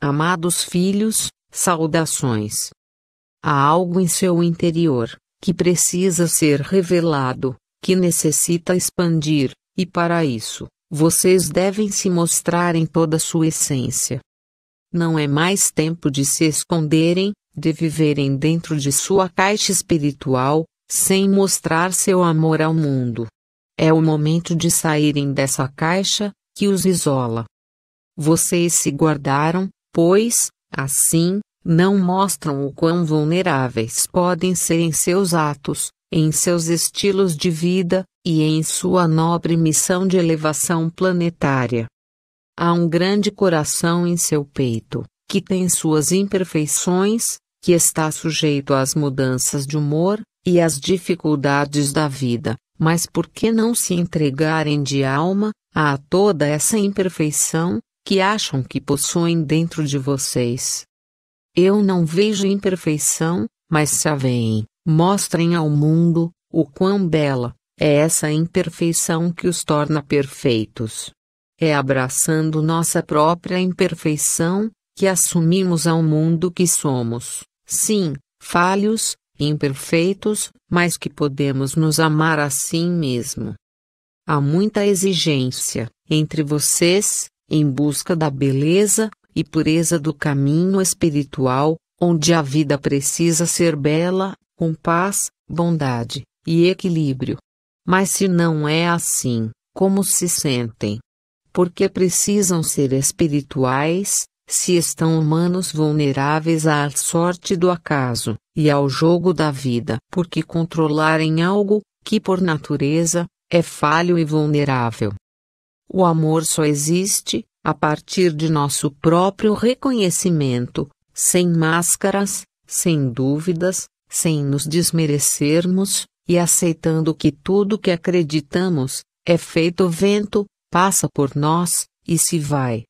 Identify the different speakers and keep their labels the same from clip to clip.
Speaker 1: Amados filhos, saudações. Há algo em seu interior que precisa ser revelado, que necessita expandir, e para isso, vocês devem se mostrar em toda sua essência. Não é mais tempo de se esconderem, de viverem dentro de sua caixa espiritual, sem mostrar seu amor ao mundo. É o momento de saírem dessa caixa, que os isola. Vocês se guardaram, pois, assim, não mostram o quão vulneráveis podem ser em seus atos, em seus estilos de vida, e em sua nobre missão de elevação planetária. Há um grande coração em seu peito, que tem suas imperfeições, que está sujeito às mudanças de humor e às dificuldades da vida, mas por que não se entregarem de alma a toda essa imperfeição, que acham que possuem dentro de vocês. Eu não vejo imperfeição, mas se a veem, mostrem ao mundo o quão bela é essa imperfeição que os torna perfeitos. É abraçando nossa própria imperfeição que assumimos ao mundo que somos, sim, falhos, imperfeitos, mas que podemos nos amar assim mesmo. Há muita exigência entre vocês em busca da beleza e pureza do caminho espiritual, onde a vida precisa ser bela, com paz, bondade e equilíbrio. Mas se não é assim, como se sentem? Porque precisam ser espirituais, se estão humanos vulneráveis à sorte do acaso e ao jogo da vida, porque controlarem algo que por natureza é falho e vulnerável, o amor só existe a partir de nosso próprio reconhecimento, sem máscaras, sem dúvidas, sem nos desmerecermos e aceitando que tudo que acreditamos é feito vento, passa por nós e se vai.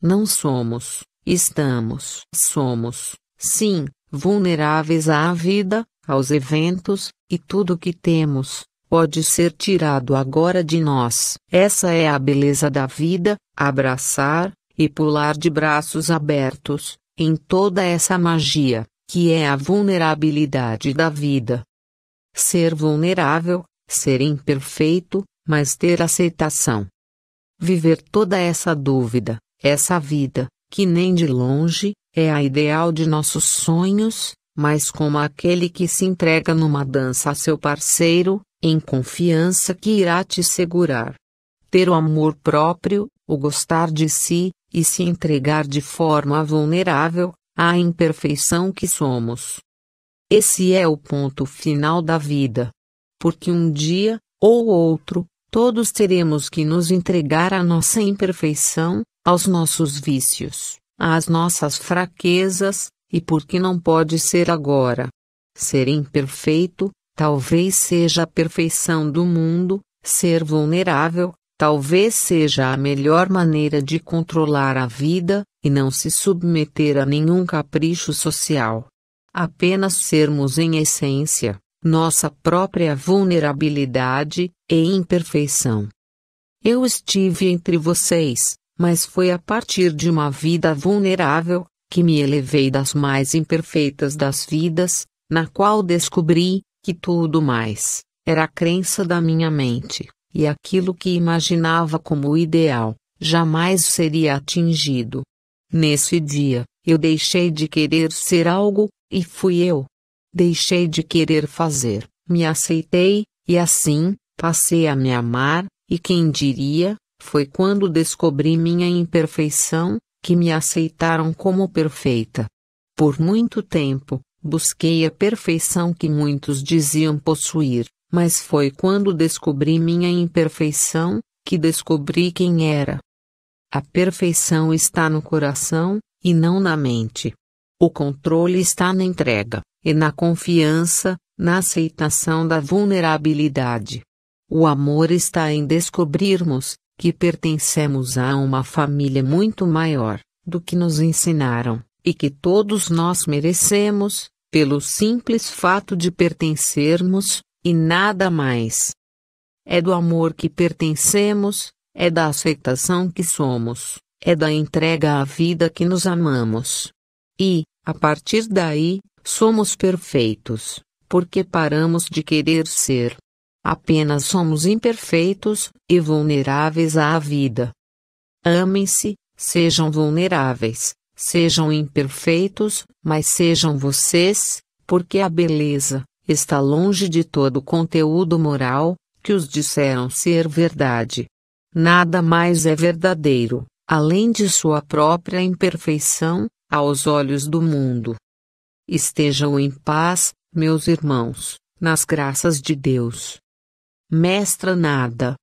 Speaker 1: Não somos, estamos, somos, sim, vulneráveis à vida, aos eventos e tudo que temos pode ser tirado agora de nós. Essa é a beleza da vida, abraçar, e pular de braços abertos, em toda essa magia, que é a vulnerabilidade da vida. Ser vulnerável, ser imperfeito, mas ter aceitação. Viver toda essa dúvida, essa vida, que nem de longe, é a ideal de nossos sonhos, mas como aquele que se entrega numa dança a seu parceiro, em confiança que irá te segurar. Ter o amor próprio, o gostar de si, e se entregar de forma vulnerável à imperfeição que somos. Esse é o ponto final da vida. Porque um dia, ou outro, todos teremos que nos entregar à nossa imperfeição, aos nossos vícios, às nossas fraquezas, e porque não pode ser agora. Ser imperfeito, Talvez seja a perfeição do mundo, ser vulnerável, talvez seja a melhor maneira de controlar a vida, e não se submeter a nenhum capricho social. Apenas sermos em essência, nossa própria vulnerabilidade e imperfeição. Eu estive entre vocês, mas foi a partir de uma vida vulnerável que me elevei das mais imperfeitas das vidas, na qual descobri, que tudo mais era a crença da minha mente, e aquilo que imaginava como ideal jamais seria atingido. Nesse dia, eu deixei de querer ser algo, e fui eu. Deixei de querer fazer, me aceitei, e assim, passei a me amar, e quem diria, foi quando descobri minha imperfeição, que me aceitaram como perfeita. Por muito tempo, Busquei a perfeição que muitos diziam possuir, mas foi quando descobri minha imperfeição, que descobri quem era. A perfeição está no coração, e não na mente. O controle está na entrega, e na confiança, na aceitação da vulnerabilidade. O amor está em descobrirmos que pertencemos a uma família muito maior do que nos ensinaram, e que todos nós merecemos, pelo simples fato de pertencermos, e nada mais. É do amor que pertencemos, é da aceitação que somos, é da entrega à vida que nos amamos. E, a partir daí, somos perfeitos, porque paramos de querer ser. Apenas somos imperfeitos e vulneráveis à vida. Amem-se, sejam vulneráveis, Sejam imperfeitos, mas sejam vocês, porque a beleza está longe de todo o conteúdo moral que os disseram ser verdade. Nada mais é verdadeiro, além de sua própria imperfeição, aos olhos do mundo. Estejam em paz, meus irmãos, nas graças de Deus. Mestra Nada